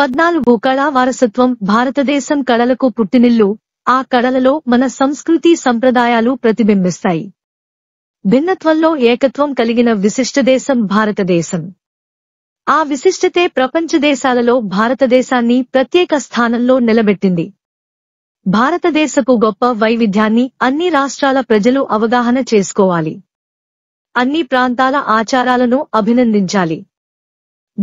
పద్నాలుగు కళా వారసత్వం భారతదేశం కళలకు పుట్టినిల్లు ఆ కళలలో మన సంస్కృతి సంప్రదాయాలు ప్రతిబింబిస్తాయి భిన్నత్వంలో ఏకత్వం కలిగిన విశిష్ట దేశం భారతదేశం ఆ విశిష్టతే ప్రపంచ దేశాలలో భారతదేశాన్ని ప్రత్యేక స్థానంలో నిలబెట్టింది భారతదేశపు గొప్ప వైవిధ్యాన్ని అన్ని రాష్ట్రాల ప్రజలు అవగాహన చేసుకోవాలి అన్ని ప్రాంతాల ఆచారాలను అభినందించాలి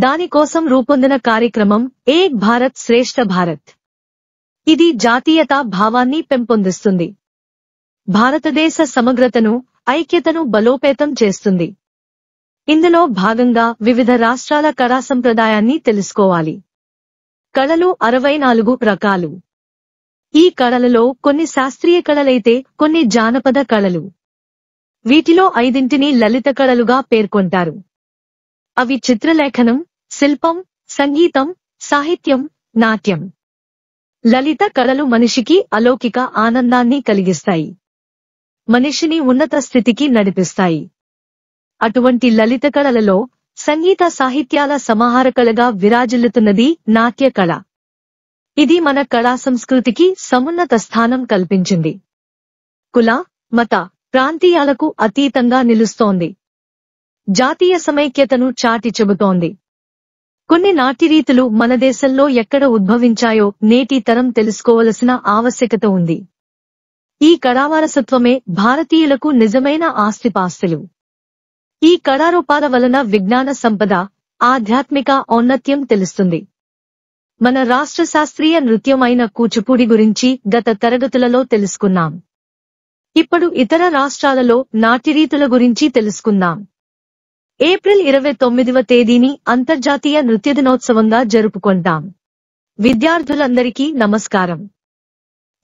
దానికోసం రూపొందిన కార్యక్రమం ఏక్ భారత్ శ్రేష్ఠ భారత్ ఇది జాతీయతా భావాన్ని పెంపొందిస్తుంది భారతదేశ సమగ్రతను ఐక్యతను బలోపేతం చేస్తుంది ఇందులో భాగంగా వివిధ రాష్ట్రాల కళా సంప్రదాయాన్ని తెలుసుకోవాలి కళలు అరవై నాలుగు రకాలు ఈ కళలలో కొన్ని శాస్త్రీయ కళలైతే కొన్ని జానపద కళలు వీటిలో ఐదింటిని లలిత కళలుగా పేర్కొంటారు అవి చిత్రలేఖనం శిల్పం సంగీతం సాహిత్యం నాట్యం లలిత కళలు మనిషికి అలౌకిక ఆనందాన్ని కలిగిస్తాయి మనిషిని ఉన్నత స్థితికి నడిపిస్తాయి అటువంటి లలిత కళలలో సంగీత సాహిత్యాల సమాహార కళగా విరాజిల్లుతున్నది నాట్య కళ ఇది మన కళా సంస్కృతికి సమున్నత స్థానం కల్పించింది కుల మత ప్రాంతీయాలకు అతీతంగా నిలుస్తోంది జాతీయ సమైక్యతను చాటి చెబుతోంది కొన్ని నాట్యరీతులు మన దేశంలో ఎక్కడ ఉద్భవించాయో నేటి తరం తెలుసుకోవలసిన ఆవశ్యకత ఉంది ఈ కళావారసత్వమే భారతీయులకు నిజమైన ఆస్తిపాస్తులు ఈ కళారూపాల వలన విజ్ఞాన సంపద ఆధ్యాత్మిక ఔన్నత్యం తెలుస్తుంది మన రాష్ట్ర శాస్త్రీయ నృత్యమైన కూచిపూడి గురించి గత తరగతులలో తెలుసుకున్నాం ఇప్పుడు ఇతర రాష్ట్రాలలో నాట్యరీతుల గురించి తెలుసుకుందాం ఏప్రిల్ ఇరవై తొమ్మిదివ తేదీని అంతర్జాతీయ నృత్య దినోత్సవంగా జరుపుకుంటాం విద్యార్థులందరికీ నమస్కారం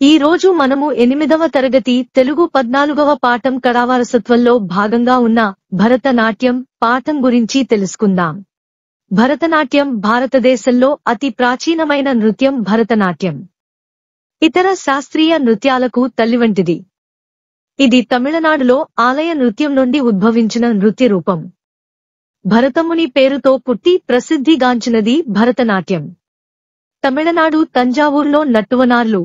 ఈ రోజు మనము ఎనిమిదవ తరగతి తెలుగు పద్నాలుగవ పాఠం కళావారసత్వంలో భాగంగా ఉన్న భరతనాట్యం పాఠం గురించి తెలుసుకుందాం భరతనాట్యం భారతదేశంలో అతి ప్రాచీనమైన నృత్యం భరతనాట్యం ఇతర శాస్త్రీయ నృత్యాలకు తల్లి ఇది తమిళనాడులో ఆలయ నృత్యం నుండి ఉద్భవించిన నృత్య రూపం భరతముని పేరుతో పుట్టి ప్రసిద్ధిగాంచినది భరతనాట్యం తమిళనాడు తంజావూర్లో నట్టువనార్లు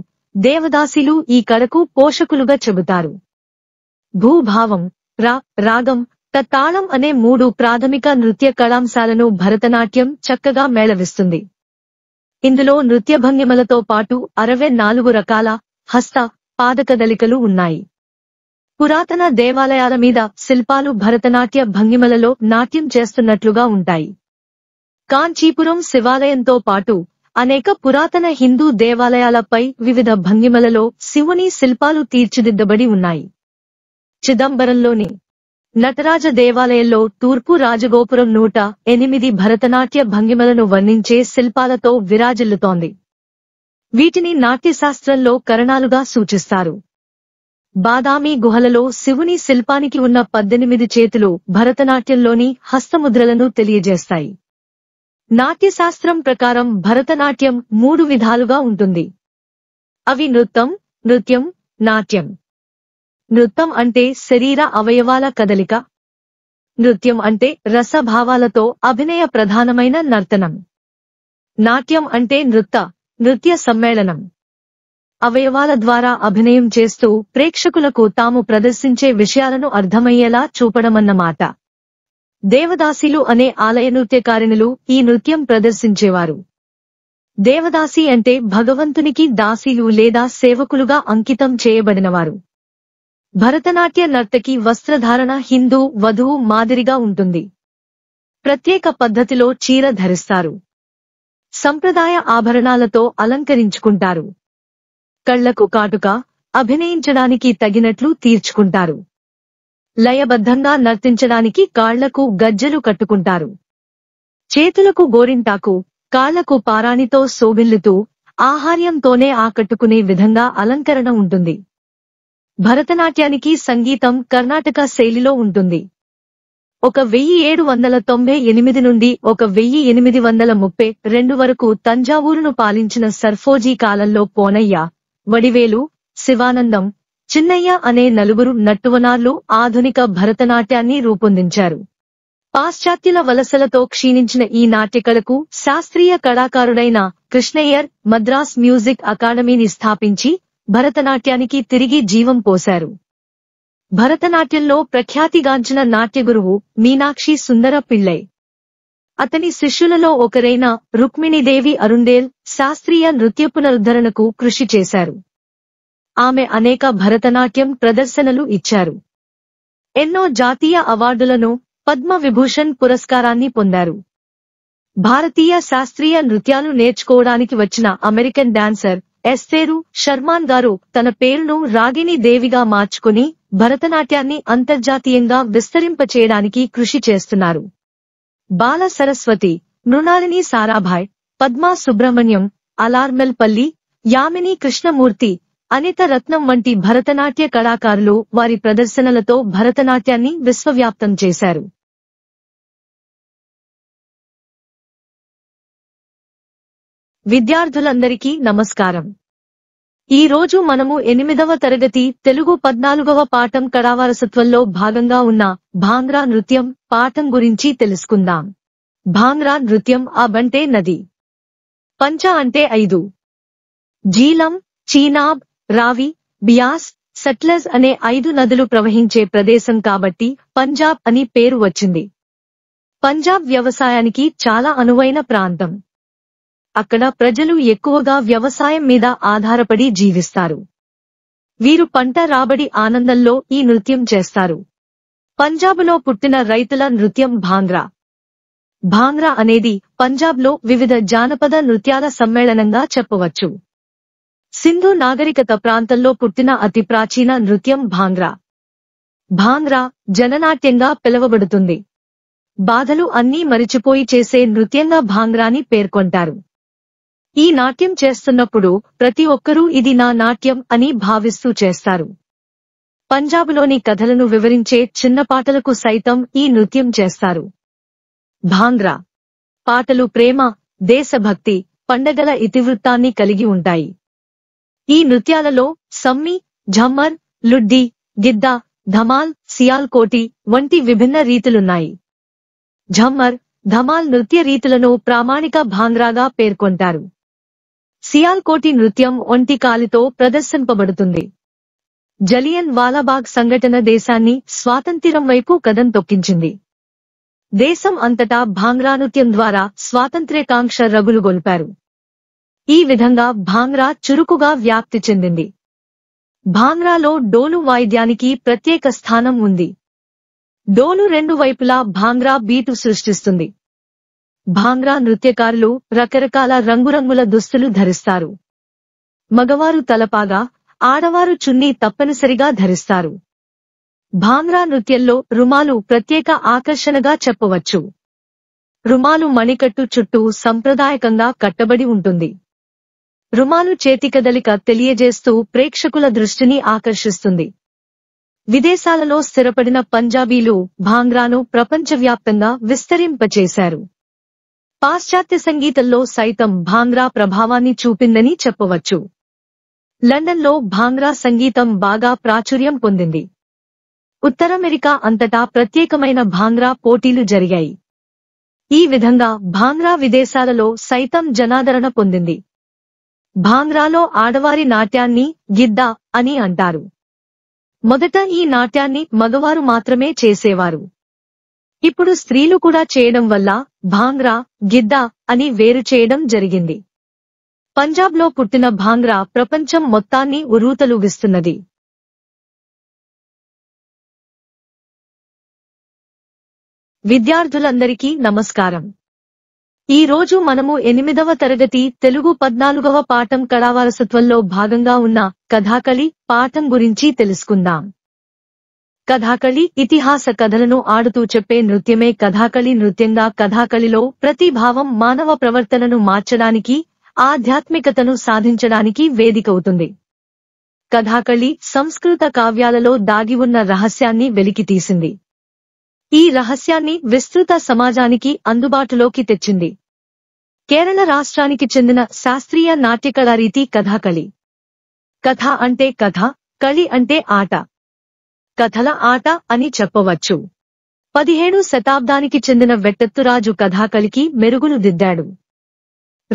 దేవదాసిలు ఈ కళకు పోషకులుగా చెబుతారు భూభావం రా రాగం తత్తాళం అనే మూడు ప్రాథమిక నృత్య కళాంశాలను భరతనాట్యం చక్కగా మేళవిస్తుంది ఇందులో నృత్య భంగిమలతో పాటు అరవై నాలుగు రకాల హస్త పాదకదలికలు ఉన్నాయి పురాతన దేవాలయాల మీద శిల్పాలు భరతనాట్య భంగిమలలో నాట్యం చేస్తున్నట్లుగా ఉంటాయి కాంచీపురం శివాలయంతో పాటు అనేక పురాతన హిందూ దేవాలయాలపై వివిధ భంగిమలలో శివుని శిల్పాలు తీర్చిదిద్దబడి ఉన్నాయి చిదంబరంలోని నటరాజ దేవాలయంలో తూర్పు రాజగోపురం నూట ఎనిమిది భరతనాట్య భంగిమలను వర్ణించే శిల్పాలతో విరాజిల్లుతోంది వీటిని నాట్యశాస్త్రంలో కరణాలుగా సూచిస్తారు బాదామి గుహలలో శివుని శిల్పానికి ఉన్న పద్దెనిమిది చేతులు భరతనాట్యంలోని హస్తముద్రలను తెలియజేస్తాయి నాట్యశాస్త్రం ప్రకారం భరతనాట్యం మూడు విధాలుగా ఉంటుంది అవి నృత్తం నృత్యం నాట్యం నృత్తం అంటే శరీర అవయవాల కదలిక నృత్యం అంటే రసభావాలతో అభినయ ప్రధానమైన నర్తనం నాట్యం అంటే నృత్త నృత్య సమ్మేళనం అవయవాల ద్వారా అభినయం చేస్తూ ప్రేక్షకులకు తాము ప్రదర్శించే విషయాలను అర్థమయ్యేలా చూపడమన్నమాట దేవదాసిలు అనే ఆలయ నృత్యకారిణులు ఈ నృత్యం ప్రదర్శించేవారు దేవదాసి అంటే భగవంతునికి దాసీలు లేదా సేవకులుగా అంకితం చేయబడినవారు భరతనాట్య నర్తకి వస్త్రధారణ హిందూ వధువు మాదిరిగా ఉంటుంది ప్రత్యేక పద్ధతిలో చీర ధరిస్తారు సంప్రదాయ ఆభరణాలతో అలంకరించుకుంటారు కళ్లకు కాటుక అభినయించడానికి తగినట్లు తీర్చుకుంటారు లయబద్ధంగా నర్తించడానికి కాళ్లకు గజ్జలు కట్టుకుంటారు చేతులకు గోరింటాకు కాళ్లకు పారాణితో సోగిల్లుతూ ఆహార్యంతోనే ఆకట్టుకునే విధంగా అలంకరణ ఉంటుంది భరతనాట్యానికి సంగీతం కర్ణాటక శైలిలో ఉంటుంది ఒక వెయ్యి ఏడు వందల తొంభై ఎనిమిది నుండి ఒక వెయ్యి ఎనిమిది వందల ముప్పై రెండు వరకు తంజావూరును పాలించిన సర్ఫోజీ కాలంలో పోనయ్య వడివేలు శివానందం చిన్నయ్య అనే నలుగురు నట్టువనార్లు ఆధునిక భరతనాట్యాన్ని రూపొందించారు పాశ్చాత్యుల వలసలతో క్షీణించిన ఈ నాట్యకళకు శాస్త్రీయ కళాకారుడైన కృష్ణయ్యర్ మద్రాస్ మ్యూజిక్ అకాడమీని స్థాపించి భరతనాట్యానికి తిరిగి జీవం పోశారు భరతనాట్యంలో ప్రఖ్యాతిగాంచిన నాట్యగురువు మీనాక్షి సుందర పిళ్ళై అతని శిష్యులలో ఒకరైన రుక్మిణీదేవి అరుండేల్ శాస్త్రీయ నృత్య పునరుద్ధరణకు కృషి చేశారు ఆమె అనేక భరతనాట్యం ప్రదర్శనలు ఇచ్చారు ఎన్నో జాతీయ అవార్డులను పద్మ విభూషణ్ పురస్కారాన్ని పొందారు భారతీయ శాస్త్రీయ నృత్యాలు నేర్చుకోవడానికి వచ్చిన అమెరికన్ డాన్సర్ ఎస్తేరు షర్మాన్ గారు తన పేరును రాగిణి దేవిగా మార్చుకుని భరతనాట్యాన్ని అంతర్జాతీయంగా విస్తరింపచేయడానికి కృషి చేస్తున్నారు బాల సరస్వతి మృణాలిని సారాభాయ్ పద్మా సుబ్రహ్మణ్యం అలార్మెల్ పల్లి యామిని కృష్ణమూర్తి అనిత రత్నం వంటి భరతనాట్య కళాకారులు వారి ప్రదర్శనలతో భరతనాట్యాన్ని విశ్వవ్యాప్తం చేశారు విద్యార్థులందరికీ నమస్కారం ఈ రోజు మనము ఎనిమిదవ తరగతి తెలుగు పద్నాలుగవ పాఠం కళావారసత్వంలో భాగంగా ఉన్న భాంగ్రా నృత్యం పాఠం గురించి తెలుసుకుందాం భాంగ్రా నృత్యం అబంటే నది పంచ అంటే ఐదు జీలం చీనాబ్ రావి బియాస్ సట్లజ్ అనే ఐదు నదులు ప్రవహించే ప్రదేశం కాబట్టి పంజాబ్ అని పేరు వచ్చింది పంజాబ్ వ్యవసాయానికి చాలా అనువైన ప్రాంతం అక్కడ ప్రజలు ఎక్కువగా వ్యవసాయం మీద ఆధారపడి జీవిస్తారు వీరు పంట రాబడి ఆనందంలో ఈ నృత్యం చేస్తారు పంజాబ్లో పుట్టిన రైతుల నృత్యం భాంగ్రా భాంగ్రా అనేది పంజాబ్లో వివిధ జానపద నృత్యాల సమ్మేళనంగా చెప్పవచ్చు సింధు నాగరికత ప్రాంతంలో పుట్టిన అతి ప్రాచీన నృత్యం భాంగ్రా భాంగ్రా జననాట్యంగా పిలవబడుతుంది బాధలు అన్నీ మరిచిపోయి చేసే నృత్యంగా భాంగ్రాని పేర్కొంటారు ఈ నాట్యం చేస్తున్నప్పుడు ప్రతి ఒక్కరూ ఇది నా నాట్యం అని భావిస్తూ చేస్తారు పంజాబులోని కథలను వివరించే చిన్న పాటలకు సైతం ఈ నృత్యం చేస్తారు భాంగ్రా పాటలు ప్రేమ దేశభక్తి పండగల ఇతివృత్తాన్ని కలిగి ఉంటాయి ఈ నృత్యాలలో సమ్మి ఝమ్మర్ లుడ్డి గిద్ద ధమాల్ సియాల్కోటి వంటి విభిన్న రీతులున్నాయి ఝమ్మర్ ధమాల్ నృత్య రీతులను ప్రామాణిక భాంగ్రాగా పేర్కొంటారు సియాల్కోటి నృత్యం ఒంటి కాలితో ప్రదర్శింపబడుతుంది జలియన్ వాలాబాగ్ సంఘటన దేశాన్ని స్వాతంత్ర్యం వైపు కదం తొక్కించింది దేశం అంతటా భాంగ్రా నృత్యం ద్వారా స్వాతంత్ర్యకాంక్ష రగులు గొల్పారు ఈ విధంగా భాంగ్రా చురుకుగా వ్యాప్తి చెందింది భాంగ్రాలో డోలు వాయిద్యానికి ప్రత్యేక స్థానం ఉంది డోలు రెండు వైపులా భాంగ్రా బీటు సృష్టిస్తుంది భాంగ్రా నృత్యకారులు రకరకాల రంగురంగుల దుస్తులు ధరిస్తారు మగవారు తలపాగా ఆడవారు చున్నీ తప్పనిసరిగా ధరిస్తారు భాంగ్రా నృత్యంలో రుమాలు ప్రత్యేక ఆకర్షణగా చెప్పవచ్చు రుమాలు మణికట్టు చుట్టూ సంప్రదాయకంగా కట్టబడి ఉంటుంది రుమాలు చేతికదలిక తెలియజేస్తూ ప్రేక్షకుల దృష్టిని ఆకర్షిస్తుంది విదేశాలలో స్థిరపడిన పంజాబీలు భాంగ్రాను ప్రపంచవ్యాప్తంగా విస్తరింపచేశారు పాశ్చాత్య సంగీతంలో సైతం భాంగ్రా ప్రభావాన్ని చూపిందని చెప్పవచ్చు లండన్లో భాంగ్రా సంగీతం బాగా ప్రాచుర్యం పొందింది ఉత్తరమెరికా అంతటా ప్రత్యేకమైన భాంగ్రా పోటీలు జరిగాయి ఈ విధంగా భాంగ్రా విదేశాలలో సైతం జనాదరణ పొందింది భాంగ్రాలో ఆడవారి నాట్యాన్ని గిద్ద అని అంటారు మొదట ఈ నాట్యాన్ని మగవారు మాత్రమే చేసేవారు ఇప్పుడు స్త్రీలు కూడా చేయడం వల్ల భాంగ్రా గిద్ద అని వేరు చేయడం జరిగింది పంజాబ్లో పుట్టిన భాంగ్రా ప్రపంచం మొత్తాన్ని ఉరూతలూగిస్తున్నది విద్యార్థులందరికీ నమస్కారం ఈ రోజు మనము ఎనిమిదవ తరగతి తెలుగు పద్నాలుగవ పాఠం కళావారసత్వంలో భాగంగా ఉన్న కథాకళి పాఠం గురించి తెలుసుకుందాం కథాకళి ఇతిహాస కథలను ఆడుతూ చెప్పే నృత్యమే కథాకళి నృత్యంగా కథాకళిలో ప్రతిభావం మానవ ప్రవర్తనను మార్చడానికి ఆధ్యాత్మికతను సాధించడానికి వేదికవుతుంది కథాకళి సంస్కృత కావ్యాలలో దాగి ఉన్న రహస్యాన్ని వెలికితీసింది ఈ రహస్యాన్ని విస్తృత సమాజానికి అందుబాటులోకి తెచ్చింది కేరళ రాష్ట్రానికి చెందిన శాస్త్రీయ నాట్యకళారీతి కథాకళి కథ అంటే కథ కళి అంటే ఆట కథల ఆట అని చెప్పవచ్చు పదిహేడు శతాబ్దానికి చెందిన రాజు కథాకళికి మెరుగులు దిద్దాడు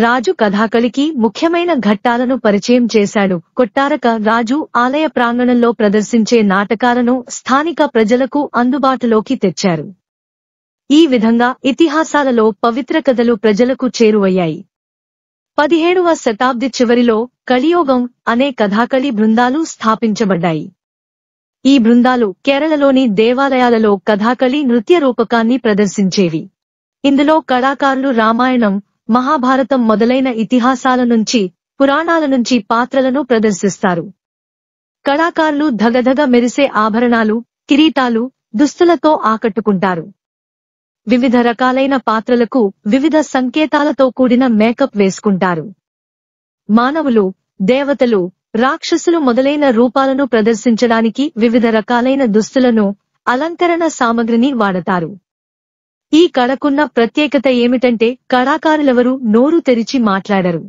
రాజు కథాకళికి ముఖ్యమైన ఘట్టాలను పరిచయం చేశాడు కొట్టారక రాజు ఆలయ ప్రాంగణంలో ప్రదర్శించే నాటకాలను స్థానిక ప్రజలకు అందుబాటులోకి తెచ్చారు ఈ విధంగా ఇతిహాసాలలో పవిత్ర కథలు ప్రజలకు చేరువయ్యాయి పదిహేడవ శతాబ్ది చివరిలో కలియోగం అనే కథాకళి బృందాలు స్థాపించబడ్డాయి ఈ బృందాలు కేరళలోని దేవాలయాలలో కథాకళి నృత్య రూపకాన్ని ప్రదర్శించేవి ఇందులో కళాకారులు రామాయణం మహాభారతం మొదలైన ఇతిహాసాల నుంచి పురాణాల నుంచి పాత్రలను ప్రదర్శిస్తారు కళాకారులు ధగధగ మెరిసే ఆభరణాలు కిరీటాలు దుస్తులతో ఆకట్టుకుంటారు వివిధ రకాలైన పాత్రలకు వివిధ సంకేతాలతో కూడిన మేకప్ వేసుకుంటారు మానవులు దేవతలు రాక్షసులు మొదలైన రూపాలను ప్రదర్శించడానికి వివిధ రకాలైన దుస్తులను అలంకరణ సామగ్రిని వాడతారు ఈ కళకున్న ప్రత్యేకత ఏమిటంటే కళాకారులెవరు నోరు తెరిచి మాట్లాడరు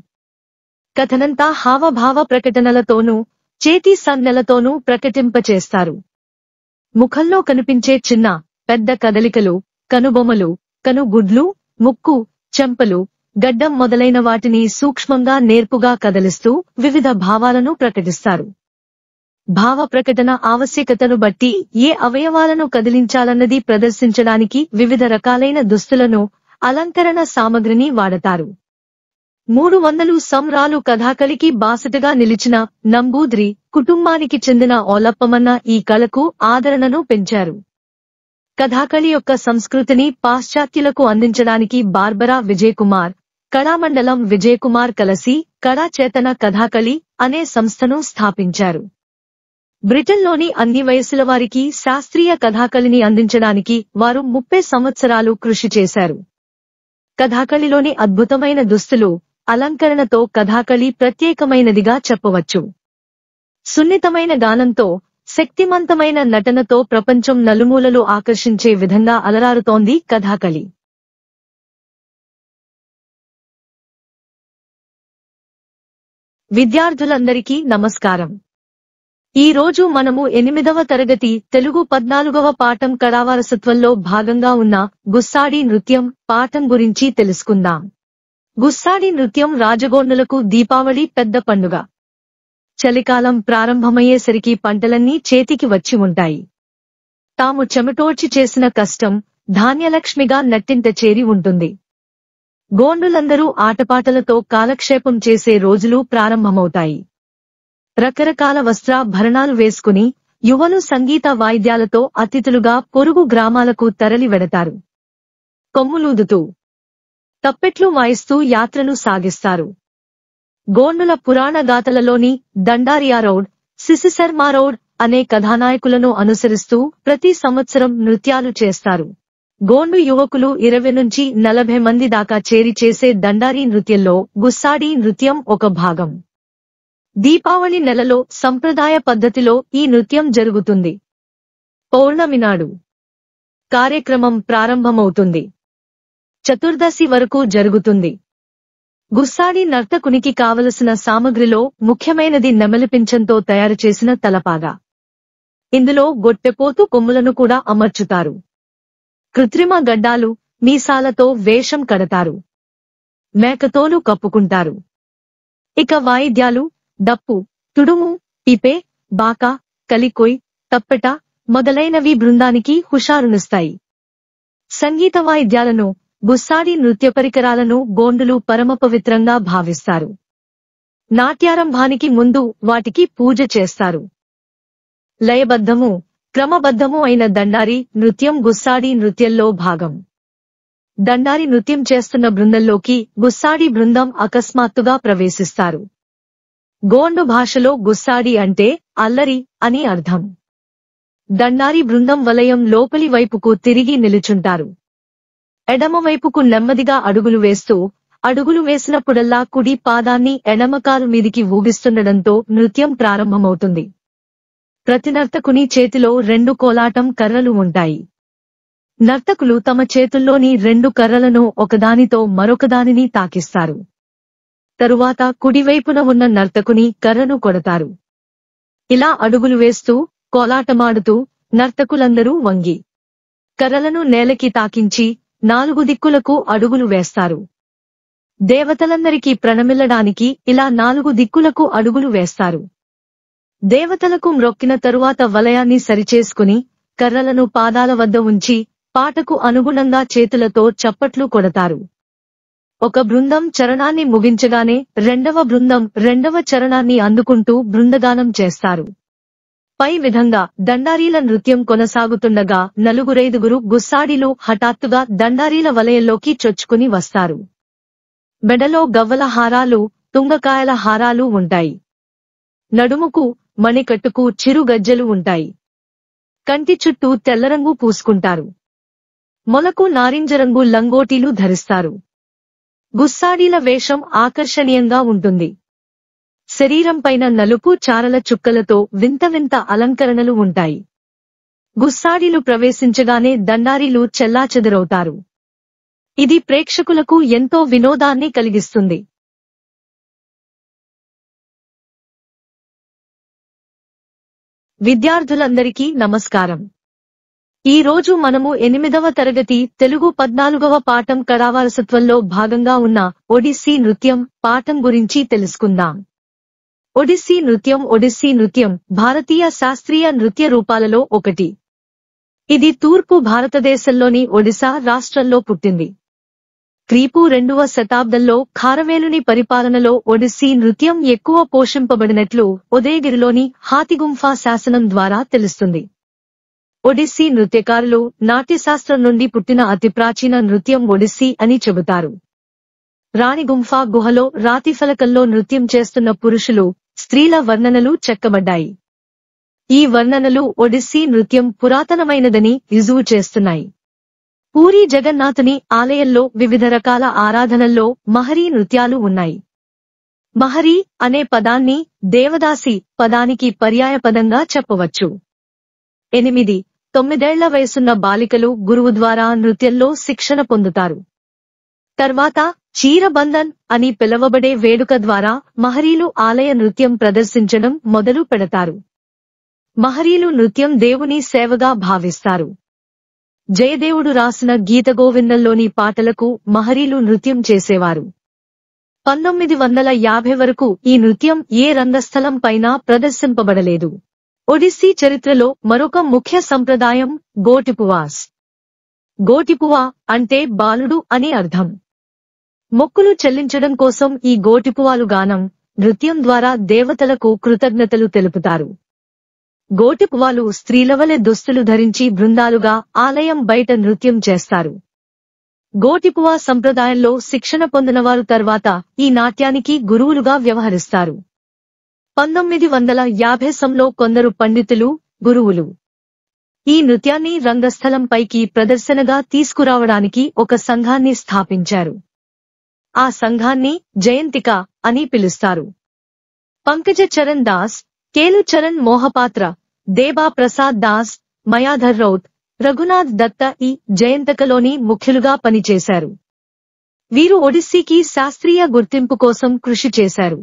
కథనంతా హావభావ ప్రకటనలతోనూ చేతి సంజ్ఞలతోనూ ప్రకటింపచేస్తారు ముఖంలో కనిపించే చిన్న పెద్ద కదలికలు కనుబొమలు కనుగుడ్లు ముక్కు చెంపలు గడ్డం మొదలైన వాటిని సూక్ష్మంగా నేర్పుగా కదలిస్తూ వివిధ భావాలను ప్రకటిస్తారు భావ ప్రకటన ఆవశ్యకతను బట్టి ఏ అవయవాలను కదిలించాలన్నది ప్రదర్శించడానికి వివిధ రకాలైన దుస్తులను అలంకరణ సామగ్రిని వాడతారు మూడు వందలు సంరాలు కథాకళికి బాసటగా నిలిచిన నంబూద్రి కుటుంబానికి చెందిన ఓలప్పమన్న ఈ కళకు ఆదరణను పెంచారు కథాకళి యొక్క సంస్కృతిని పాశ్చాత్యులకు అందించడానికి బార్బరా విజయ్ కుమార్ కళామండలం విజయకుమార్ కలసి కళాచేతన కథాకళి అనే సంస్థను స్థాపించారు బ్రిటన్లోని అన్ని వయసుల వారికి శాస్త్రీయ కథాకళిని అందించడానికి వారు ముప్పై సంవత్సరాలు కృషి చేశారు కథాకళిలోని అద్భుతమైన దుస్తులు అలంకరణతో కథాకళి ప్రత్యేకమైనదిగా చెప్పవచ్చు సున్నితమైన గానంతో శక్తిమంతమైన నటనతో ప్రపంచం నలుమూలలు ఆకర్షించే విధంగా అలరారుతోంది కథాకళి విద్యార్థులందరికీ నమస్కారం ఈ రోజు మనము ఎనిమిదవ తరగతి తెలుగు పద్నాలుగవ పాఠం కళావారసత్వంలో భాగంగా ఉన్న గుస్సాడి నృత్యం పాఠం గురించి తెలుసుకుందాం గుస్సాడి నృత్యం రాజగోండలకు దీపావళి పెద్ద పండుగ చలికాలం ప్రారంభమయ్యేసరికి పంటలన్నీ చేతికి వచ్చి ఉంటాయి తాము చెమటోడ్చి చేసిన కష్టం ధాన్యలక్ష్మిగా నట్టింట చేరి ఉంటుంది గోండులందరూ ఆటపాటలతో కాలక్షేపం చేసే రోజులు ప్రారంభమవుతాయి రకరకాల వస్త్రాభరణాలు వేసుకుని యువలు సంగీత వాయిద్యాలతో అతిథులుగా పొరుగు గ్రామాలకు తరలి వెడతారు కొమ్ములూదుతూ తప్పెట్లు వాయిస్తూ యాత్రను సాగిస్తారు గోండుల పురాణ గాథలలోని దండారియా రోడ్ రోడ్ అనే కథానాయకులను అనుసరిస్తూ ప్రతి సంవత్సరం నృత్యాలు చేస్తారు గోండు యువకులు ఇరవై నుంచి నలభై మంది దాకా చేరి చేసే దండారీ నృత్యంలో గుస్సాడీ నృత్యం ఒక భాగం దీపావళి నెలలో సంప్రదాయ పద్ధతిలో ఈ నృత్యం జరుగుతుంది పౌర్ణమి నాడు కార్యక్రమం ప్రారంభమవుతుంది చతుర్దశి వరకు జరుగుతుంది గుస్సాడి నర్తకునికి కావలసిన సామగ్రిలో ముఖ్యమైనది నెమలిపించంతో తయారు చేసిన తలపాగా ఇందులో గొట్టెపోతు కొమ్ములను కూడా అమర్చుతారు కృత్రిమ గడ్డాలు మీసాలతో వేషం కడతారు మేకతోలు కప్పుకుంటారు ఇక వాయిద్యాలు డప్పు తుడుము పిపే బాకా కలికొయ్ తప్పెట మొదలైనవి బృందానికి హుషారునిస్తాయి సంగీత వాయిద్యాలను బుస్సాడి నృత్య పరికరాలను గోండులు పరమ పవిత్రంగా భావిస్తారు నాట్యారంభానికి ముందు వాటికి పూజ చేస్తారు లయబద్ధము క్రమబద్ధము అయిన దండారి నృత్యం గుస్సాడి నృత్యంలో భాగం దండారి నృత్యం చేస్తున్న బృందంలోకి గుస్సాడి బృందం అకస్మాత్తుగా ప్రవేశిస్తారు గోండు భాషలో గుస్సాడి అంటే అల్లరి అని అర్థం దండారి బృందం వలయం లోపలి వైపుకు తిరిగి నిలుచుంటారు ఎడమవైపుకు నెమ్మదిగా అడుగులు వేస్తూ అడుగులు వేసినప్పుడల్లా కుడి పాదాన్ని ఎడమకారు మీదికి ఊగిస్తుండడంతో నృత్యం ప్రారంభమవుతుంది ప్రతి నర్తకుని చేతిలో రెండు కోలాటం కర్రలు ఉంటాయి నర్తకులు తమ చేతుల్లోని రెండు కర్రలను ఒకదానితో మరొకదానిని తాకిస్తారు తరువాత కుడివైపున ఉన్న నర్తకుని కర్రను కొడతారు ఇలా అడుగులు వేస్తూ కోలాటమాడుతూ నర్తకులందరూ వంగి కర్రలను నేలకి తాకించి నాలుగు దిక్కులకు అడుగులు వేస్తారు దేవతలందరికీ ప్రణమిల్లడానికి ఇలా నాలుగు దిక్కులకు అడుగులు వేస్తారు దేవతలకు మ్రొక్కిన తరువాత వలయాన్ని సరిచేసుకుని కర్రలను పాదాల వద్ద ఉంచి పాటకు అనుగుణంగా చేతులతో చప్పట్లు కొడతారు ఒక బృందం చరణాన్ని ముగించగానే రెండవ బృందం రెండవ చరణాన్ని అందుకుంటూ బృందగానం చేస్తారు పై విధంగా దండారీల నృత్యం కొనసాగుతుండగా నలుగురైదుగురు గుస్సాడిలు హఠాత్తుగా దండారీల వలయంలోకి చొచ్చుకుని వస్తారు మెడలో గవ్వల హారాలు తుంగకాయల హారాలు ఉంటాయి నడుముకు మణికట్టుకు చిరు గజ్జలు ఉంటాయి కంటి చుట్టూ తెల్లరంగు పూసుకుంటారు మొలకు నారింజరంగు లంగోటీలు ధరిస్తారు గుస్సాడీల వేషం ఆకర్షణీయంగా ఉంటుంది శరీరంపైన నలుపు చారల చుక్కలతో వింత వింత అలంకరణలు ఉంటాయి గుస్సాడీలు ప్రవేశించగానే దండారీలు చెల్లాచెదరవుతారు ఇది ప్రేక్షకులకు ఎంతో వినోదాన్ని కలిగిస్తుంది విద్యార్థులందరికీ నమస్కారం ఈ రోజు మనము ఎనిమిదవ తరగతి తెలుగు పద్నాలుగవ పాఠం కళావారసత్వంలో భాగంగా ఉన్న ఒడిస్సీ నృత్యం పాఠం గురించి తెలుసుకుందాం ఒడిస్సీ నృత్యం ఒడిస్సీ నృత్యం భారతీయ శాస్త్రీయ నృత్య రూపాలలో ఒకటి ఇది తూర్పు భారతదేశంలోని ఒడిశా రాష్ట్రంలో పుట్టింది క్రీపు రెండవ శతాబ్దంలో ఖారవేలుని పరిపాలనలో ఒడిస్సీ నృత్యం ఎక్కువ పోషింపబడినట్లు ఉదయగిరిలోని హాతిగుంఫా శాసనం ద్వారా తెలుస్తుంది ఒడిస్సీ నృత్యకారులు నాట్యశాస్త్రం నుండి పుట్టిన అతి ప్రాచీన నృత్యం ఒడిస్సీ అని చెబుతారు రాణిగుంఫా గుహలో రాతి ఫలకంలో నృత్యం చేస్తున్న పురుషులు స్త్రీల వర్ణనలు చెక్కబడ్డాయి ఈ వర్ణనలు ఒడిస్సీ నృత్యం పురాతనమైనదని రుజువు చేస్తున్నాయి పూరి జగన్నాథుని ఆలయంలో వివిధ రకాల ఆరాధనల్లో మహరీ నృత్యాలు ఉన్నాయి మహరీ అనే పదాన్ని దేవదాసి పదానికి పర్యాయపదంగా చెప్పవచ్చు ఎనిమిది తొమ్మిదేళ్ల వయసున్న బాలికలు గురువు ద్వారా నృత్యంలో శిక్షణ పొందుతారు తర్వాత చీరబంధన్ అని పిలవబడే వేడుక ద్వారా మహరీలు ఆలయ నృత్యం ప్రదర్శించడం మొదలు పెడతారు మహరీలు నృత్యం దేవుని సేవగా భావిస్తారు జయదేవుడు రాసిన గీతగోవిందంలోని పాటలకు మహరీలు నృత్యం చేసేవారు పంతొమ్మిది వందల యాభై వరకు ఈ నృత్యం ఏ రంగస్థలం పైన ప్రదర్శింపబడలేదు ఒడిస్సీ చరిత్రలో మరొక ముఖ్య సంప్రదాయం గోటిపువాస్ గోటిపువా అంటే బాలుడు అని అర్థం మొక్కులు చెల్లించడం కోసం ఈ గోటిపువాలు గానం నృత్యం ద్వారా దేవతలకు కృతజ్ఞతలు తెలుపుతారు గోటిపువాలు స్త్రీలవలె దుస్తులు ధరించి బృందాలుగా ఆలయం బయట నృత్యం చేస్తారు గోటిపువా సంప్రదాయంలో శిక్షణ పొందినవారు తర్వాత ఈ నాట్యానికి గురువులుగా వ్యవహరిస్తారు పంతొమ్మిది వందల యాభై సంలో కొందరు పండితులు గురువులు ఈ నృత్యాన్ని రంగస్థలంపైకి ప్రదర్శనగా తీసుకురావడానికి ఒక సంఘాన్ని స్థాపించారు ఆ సంఘాన్ని జయంతిక అని పిలుస్తారు పంకజ చరణ్ దాస్ కేలు చరణ్ మోహపాత్ర దేబా ప్రసాద్ దాస్ మయాధర్ రౌత్ రఘునాథ్ దత్త ఈ జయంతకలోని ముఖ్యులుగా పనిచేశారు వీరు ఒడిస్సీకి శాస్త్రీయ గుర్తింపు కోసం కృషి చేశారు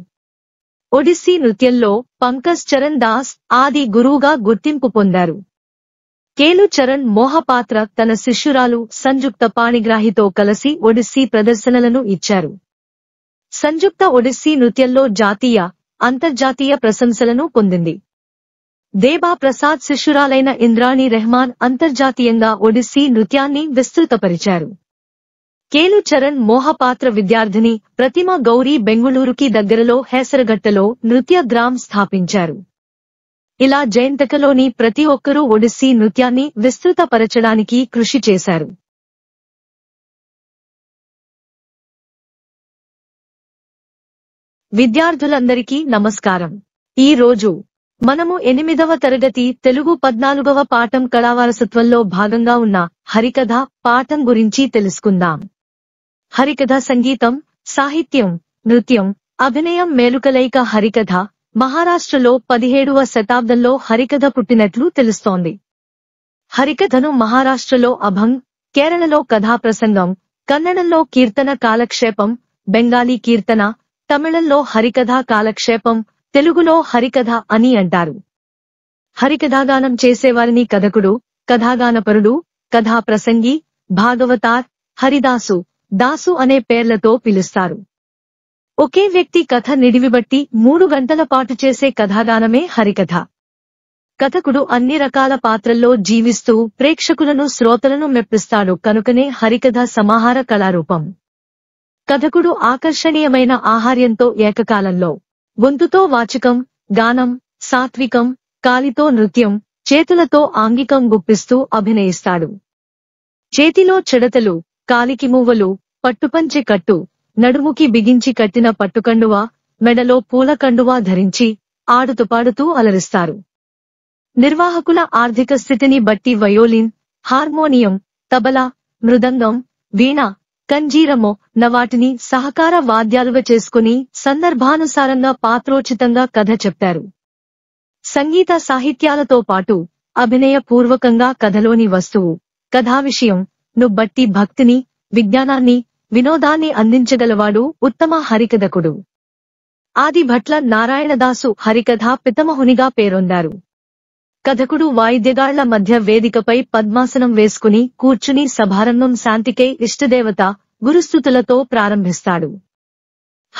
ఒడిస్సీ నృత్యంలో పంకజ్ చరణ్ దాస్ ఆది గురువుగా గుర్తింపు పొందారు కేలు చరణ్ మోహపాత్ర తన శిష్యురాలు సంయుక్త పాణిగ్రాహితో కలిసి ఒడిస్సీ ప్రదర్శనలను ఇచ్చారు సంయుక్త ఒడిస్సీ నృత్యంలో జాతీయ అంతర్జాతీయ ప్రశంసలను పొందింది దేబా ప్రసాద్ శిష్యురాలైన ఇంద్రాణి రెహమాన్ అంతర్జాతీయంగా ఒడిస్సీ నృత్యాన్ని విస్తృతపరిచారు కేలు చరణ్ మోహపాత్ర విద్యార్థిని ప్రతిమ గౌరీ బెంగుళూరుకి దగ్గరలో హేసరగట్టలో నృత్య గ్రామ్ స్థాపించారు ఇలా జయంతకలోని ప్రతి ఒక్కరూ ఒడిస్సీ నృత్యాన్ని విస్తృతపరచడానికి కృషి చేశారు విద్యార్థులందరికీ నమస్కారం ఈ రోజు మనము ఎనిమిదవ తరగతి తెలుగు పద్నాలుగవ పాఠం కళావారసత్వంలో భాగంగా ఉన్న హరికథ పాఠం గురించి తెలుసుకుందాం హరికథ సంగీతం సాహిత్యం నృత్యం అభినయం మేలుకలైక హరికథ మహారాష్ట్రలో పదిహేడవ శతాబ్దంలో హరికథ పుట్టినట్లు తెలుస్తోంది హరికథను మహారాష్ట్రలో అభంగ్ కేరళలో కథాప్రసంగం కన్నడంలో కీర్తన కాలక్షేపం బెంగాలీ కీర్తన తమిళంలో హరికథా కాలక్షేపం తెలుగులో హరికథ అని అంటారు హరికథాగానం చేసేవారిని కథకుడు కథాగానపరుడు కథా ప్రసంగి భాగవతార్ హరిదాసు దాసు అనే పేర్లతో పిలుస్తారు ఒకే వ్యక్తి కథ నిడివిబట్టి మూడు గంటల పాటు చేసే కథాగానమే హరికథ కథకుడు అన్ని రకాల పాత్రల్లో జీవిస్తూ ప్రేక్షకులను శ్రోతలను మెప్పిస్తాడు కనుకనే హరికథ సమాహార కళారూపం కథకుడు ఆకర్షణీయమైన ఆహార్యంతో ఏకకాలంలో గొంతుతో వాచకం గానం సాత్వికం కాలితో నృత్యం చేతులతో ఆంగికం గుప్పిస్తూ అభినయిస్తాడు చేతిలో చెడతలు కాలికి మువ్వలు పట్టుపంచి కట్టు నడుముకి బిగించి కట్టిన పట్టుకండువ మెడలో పూల కండువా ధరించి ఆడుతుపాడుతూ అలరిస్తారు నిర్వాహకుల ఆర్థిక స్థితిని బట్టి వయోలిన్ హార్మోనియం తబలా మృదంగం వీణ కంజీరమో నవాటిని సహకార వాద్యాలుగా చేసుకుని సందర్భానుసారంగా పాత్రోచితంగా కథ చెప్పారు సంగీత సాహిత్యాలతో పాటు అభినయ పూర్వకంగా కథలోని వస్తువు కథా విషయం ను బట్టి భక్తిని విజ్ఞానాన్ని వినోదాన్ని అందించగలవాడు ఉత్తమ హరికథకుడు ఆది భట్ల నారాయణదాసు హరికథా పితమహునిగా పేరొందారు కథకుడు వాయిద్యగాళ్ల మధ్య వేదికపై పద్మాసనం వేసుకుని కూర్చుని సభారంభం శాంతికే ఇష్టదేవత గురుస్థుతులతో ప్రారంభిస్తాడు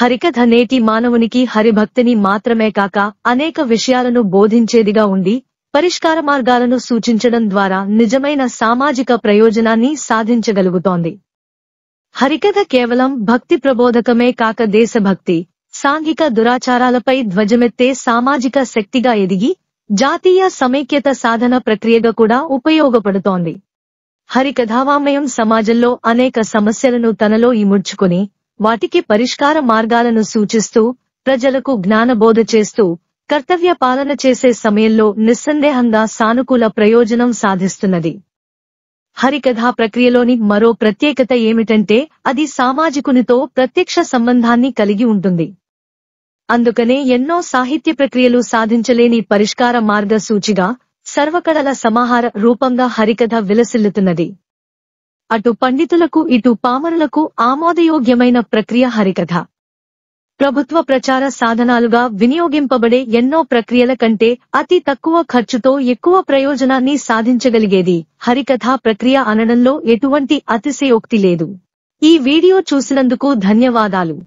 హరికథ నేటి మానవునికి హరిభక్తిని మాత్రమే కాక అనేక విషయాలను బోధించేదిగా ఉండి పరిష్కార మార్గాలను సూచించడం ద్వారా నిజమైన సామాజిక ప్రయోజనాన్ని సాధించగలుగుతోంది హరికథ కేవలం భక్తి ప్రబోధకమే కాక దేశభక్తి సాంఘిక దురాచారాలపై ధ్వజమెత్తే సామాజిక శక్తిగా ఎదిగి జాతీయ సమైక్యత సాధన ప్రక్రియగా కూడా ఉపయోగపడుతోంది హరికథావామయం సమాజంలో అనేక సమస్యలను తనలో ఇముడ్చుకుని వాటికి పరిష్కార మార్గాలను సూచిస్తూ ప్రజలకు జ్ఞానబోధ చేస్తూ కర్తవ్య పాలన చేసే సమయంలో నిస్సందేహంగా సానుకూల ప్రయోజనం సాధిస్తున్నది హరికథా ప్రక్రియలోని మరో ప్రత్యేకత ఏమిటంటే అది సామాజికునితో ప్రత్యక్ష సంబంధాన్ని కలిగి ఉంటుంది అందుకనే ఎన్నో సాహిత్య ప్రక్రియలు సాధించలేని పరిష్కార మార్గ సూచిగా సర్వకళల సమాహార రూపంగా హరికథ విలసిల్లుతున్నది అటు పండితులకు ఇటు పామరులకు ఆమోదయోగ్యమైన ప్రక్రియ హరికథ ప్రభుత్వ ప్రచార సాధనాలుగా వినియోగింపబడే ఎన్నో ప్రక్రియల కంటే అతి తక్కువ ఖర్చుతో ఎక్కువ ప్రయోజనాన్ని సాధించగలిగేది హరికథ ప్రక్రియ అనడంలో ఎటువంటి అతిశయోక్తి లేదు ఈ వీడియో చూసినందుకు ధన్యవాదాలు